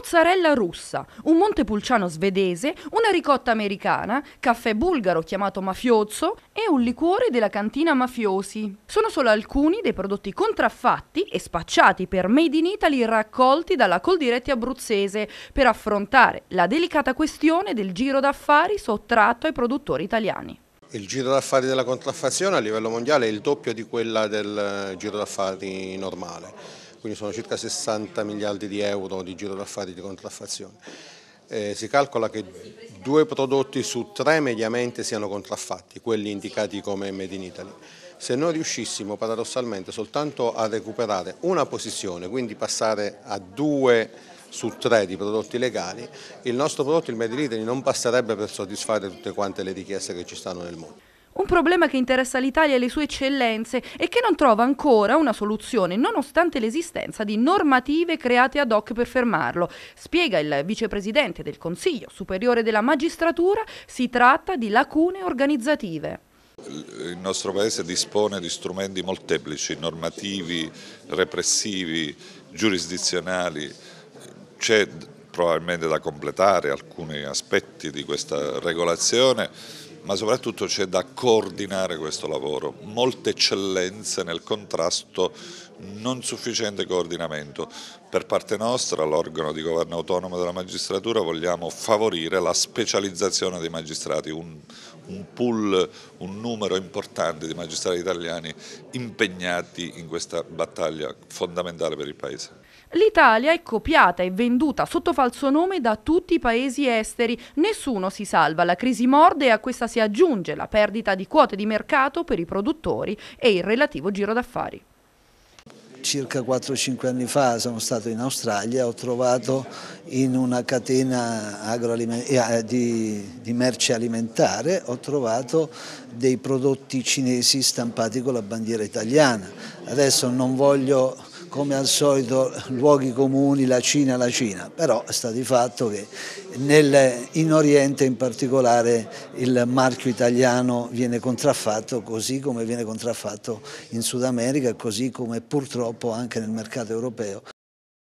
mozzarella russa, un montepulciano svedese, una ricotta americana, caffè bulgaro chiamato mafiozzo e un liquore della cantina Mafiosi. Sono solo alcuni dei prodotti contraffatti e spacciati per Made in Italy raccolti dalla Coldiretti abruzzese per affrontare la delicata questione del giro d'affari sottratto ai produttori italiani. Il giro d'affari della contraffazione a livello mondiale è il doppio di quella del eh, giro d'affari normale quindi sono circa 60 miliardi di euro di giro d'affari di contraffazione. Eh, si calcola che due prodotti su tre mediamente siano contraffatti, quelli indicati come Made in Italy. Se noi riuscissimo paradossalmente soltanto a recuperare una posizione, quindi passare a due su tre di prodotti legali, il nostro prodotto, il Made in Italy, non basterebbe per soddisfare tutte quante le richieste che ci stanno nel mondo. Un problema che interessa l'Italia e le sue eccellenze e che non trova ancora una soluzione nonostante l'esistenza di normative create ad hoc per fermarlo. Spiega il vicepresidente del Consiglio Superiore della Magistratura, si tratta di lacune organizzative. Il nostro Paese dispone di strumenti molteplici, normativi, repressivi, giurisdizionali, c'è probabilmente da completare alcuni aspetti di questa regolazione, ma soprattutto c'è da coordinare questo lavoro. Molte eccellenze nel contrasto, non sufficiente coordinamento. Per parte nostra, l'organo di governo autonomo della magistratura, vogliamo favorire la specializzazione dei magistrati, un, un pool, un numero importante di magistrati italiani impegnati in questa battaglia fondamentale per il Paese. L'Italia è copiata e venduta sotto falso nome da tutti i paesi esteri. Nessuno si salva. La crisi morde e a questa si aggiunge la perdita di quote di mercato per i produttori e il relativo giro d'affari circa 4-5 anni fa sono stato in Australia, ho trovato in una catena eh, eh, di, di, merce alimentare, ho trovato dei prodotti cinesi stampati con la bandiera italiana. Adesso non voglio come al solito luoghi comuni, la Cina, la Cina, però sta di fatto che nel, in Oriente in particolare il marchio italiano viene contraffatto così come viene contraffatto in Sud America, e così come purtroppo anche nel mercato europeo